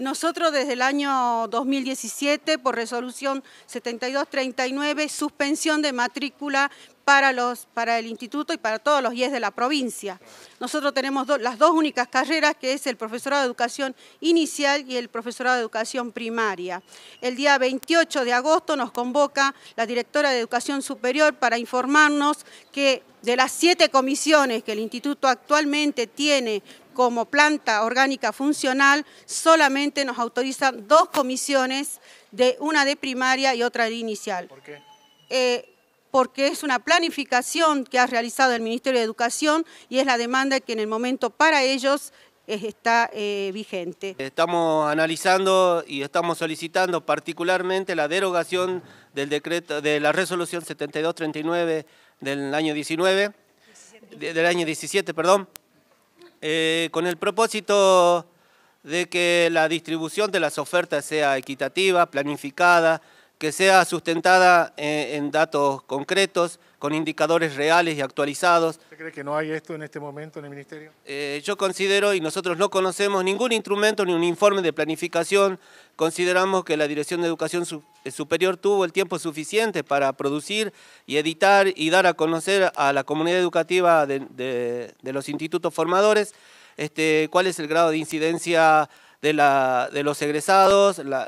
Nosotros desde el año 2017, por resolución 7239, suspensión de matrícula para, los, para el instituto y para todos los IES de la provincia. Nosotros tenemos las dos únicas carreras, que es el profesorado de educación inicial y el profesorado de educación primaria. El día 28 de agosto nos convoca la directora de educación superior para informarnos que de las siete comisiones que el instituto actualmente tiene como planta orgánica funcional, solamente nos autorizan dos comisiones, de una de primaria y otra de inicial. ¿Por qué? Eh, porque es una planificación que ha realizado el Ministerio de Educación y es la demanda que en el momento para ellos está eh, vigente. Estamos analizando y estamos solicitando particularmente la derogación del decreto de la resolución 7239 del año 19, del año 17, perdón, eh, con el propósito de que la distribución de las ofertas sea equitativa, planificada, que sea sustentada eh, en datos concretos, con indicadores reales y actualizados. ¿Usted cree que no hay esto en este momento en el Ministerio? Eh, yo considero, y nosotros no conocemos ningún instrumento ni un informe de planificación, consideramos que la Dirección de Educación eh, Superior tuvo el tiempo suficiente para producir y editar y dar a conocer a la comunidad educativa de, los institutos formadores este, cuál es el grado de incidencia de, los egresados, la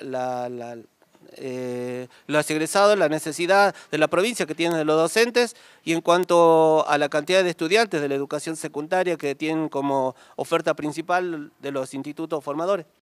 eh, los egresados, la necesidad de la provincia que tienen los docentes y en cuanto a la cantidad de estudiantes de la educación secundaria que tienen como oferta principal de los institutos formadores.